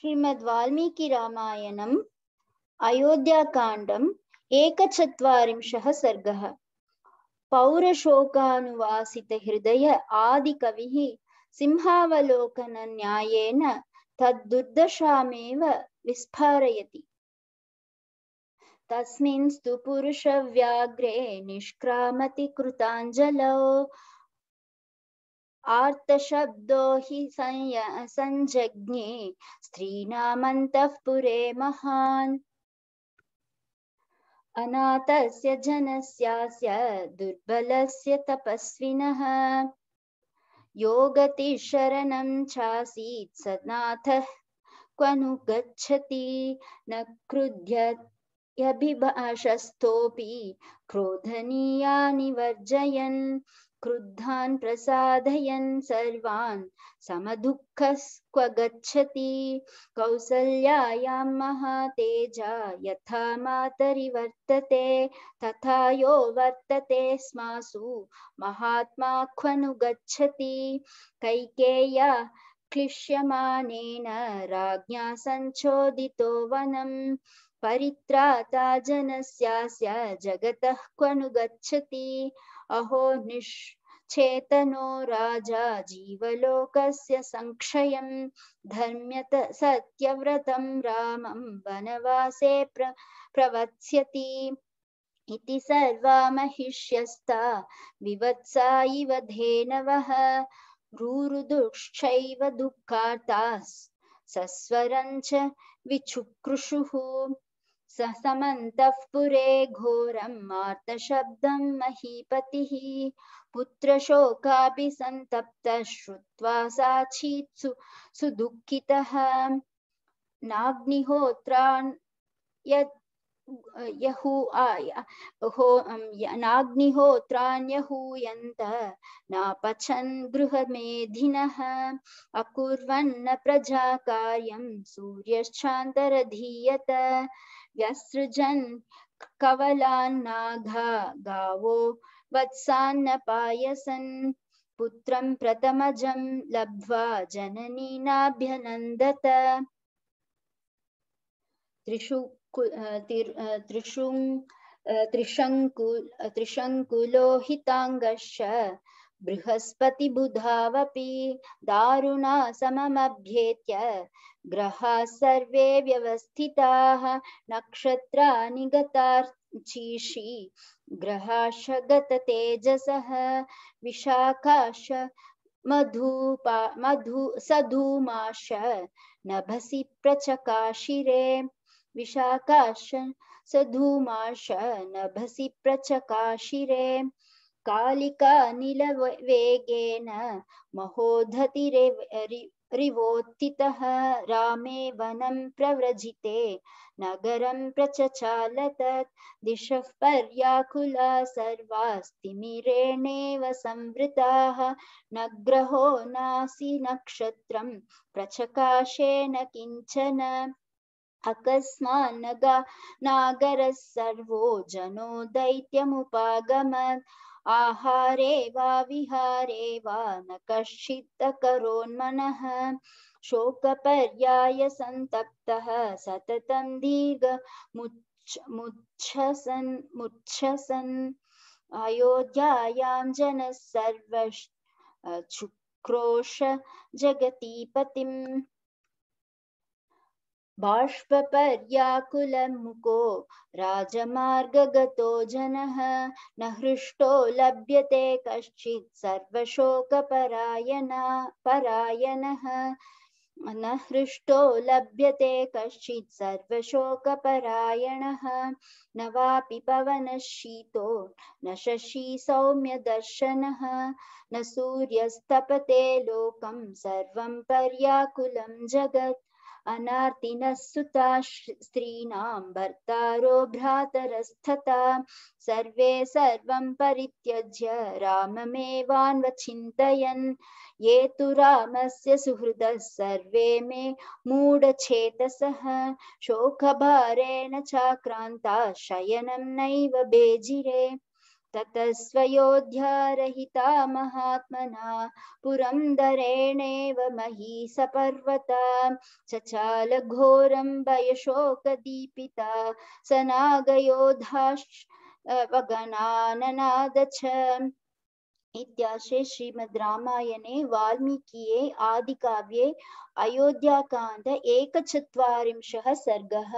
श्रीमद् वाल्मीकि रामायणम् अयोध्याकाण्डम् एकचत्वारिंशः सर्गः पौरशोकानुवासितहृदय आदिकविः सिंहावलोकनन्यायेन तद्दुर्दशामेव विस्फारयति तस्मिंस्तु पुरुषव्याघ्रे निष्क्रामति कृताञ्जलौ आर्तशब्दो हि संजज्ञे स्त्रीणामन्तः पुरे महान् अनाथस्य जनस्यास्य दुर्बलस्य तपस्विनः योगतिशरणं चासीत् सनाथः क्वनु गच्छति न क्रुध्यभिभाषस्थोऽपि क्रोधनीयानि वर्जयन् क्रुद्धान् प्रसादयन् सर्वान् समदुःखस्क्व गच्छति कौसल्यायां महातेजा यथा मातरि वर्तते तथा यो वर्तते स्मासु महात्मा क्वनु गच्छति कैकेय्या क्लिश्यमानेन राज्ञा सञ्चोदितो वनम् परित्राता जनस्यास्य जगतः क्वनुगच्छति अहो निश्चेतनो राजा जीवलोकस्य संक्षयं धर्म्यत सत्यव्रतं रामं वनवासे प्र प्रवत्स्यति इति सर्वा महिष्यस्ता विवत्सा इव धेनवः भ्रूरुदुश्चैव दुःखार्तास् सस्वरञ्च समन्तः पुरे घोरम् आर्तशब्दं महीपतिः पुत्रशोकापि सन्तप्तः श्रुत्वा साक्षीत् सु सुदुःखितः नाग्निहोत्रान् यत् यहू हो नाग्निहोत्राण्यहूयन्त नापचन् गृहमेधिनः अकुर्वन्न प्रजा कार्यं सूर्यश्चान्तरधीयत यसृजन् कवलान्नाघ गावो वत्सान्नपायसन् पुत्रं प्रथमजं लब्ध्वा जननीनाभ्यनन्दत त्रिषु त्रिषु त्रिशङ्कुलोहिताङ्गश्च बृहस्पति बृहस्पतिबुधावपि दारुणा सममभ्येत्य ग्रहाः सर्वे व्यवस्थिताः नक्षत्राणि गतार्चीषि ग्रहाश गत तेजसः विशाखाश मधुपा मधु सधूमाश नभसि प्रचकाशिरे विशाखाश सधूमाश नभसि प्रचकाशिरे कालिका नील वेगेन महोधति रिवोत्थितः रामे वनं प्रव्रजिते नगरं प्रचचालत दिशः पर्याकुला सर्वास्तिमिरेणेव संवृताः न ग्रहो नासि नक्षत्रं प्रचकाशेन किञ्चन अकस्मान्नगा नागरः सर्वो जनो दैत्यमुपागमत् आहारे वा विहारे वा न कश्चिदकरोन्मनः शोकपर्याय सन्तप्तः सततं दीर्घ मुच्छ मुच्छसन् मुच्छसन् अयोध्यायां जनः सर्वश्च क्षुक्रोश जगतीपतिम् बाष्पर्याकुलमुको राजमार्गगतो जनः न हृष्टो लभ्यते कश्चित् सर्वशोकपरायणा परायणः न हृष्टो लभ्यते कश्चित् सर्वशोकपरायणः न वापि शीतो न शशी सौम्यदर्शनः न सूर्यस्तपते लोकं सर्वं पर्याकुलं जगत् अनातिन सुता स्त्रीणां भर्तारो भ्रातरस्थता सर्वे सर्वं परित्यज्य राममेवान्वचिन्तयन् ये तु रामस्य सुहृदः सर्वे मे मूढचेतसः शोकभारेण चाक्रान्ता शयनं नैव बेजिरे ततस्वयोध्यारहिता महात्मना पुरन्दरेणेव महीसपर्वता सचालघोरं भयशोकदीपिता सनागयोधाश्च वगनाननादच इत्याशे श्रीमद् रामायणे वाल्मीकिये आदिकाव्ये अयोध्याकाण्ड एकचत्वारिंशः सर्गः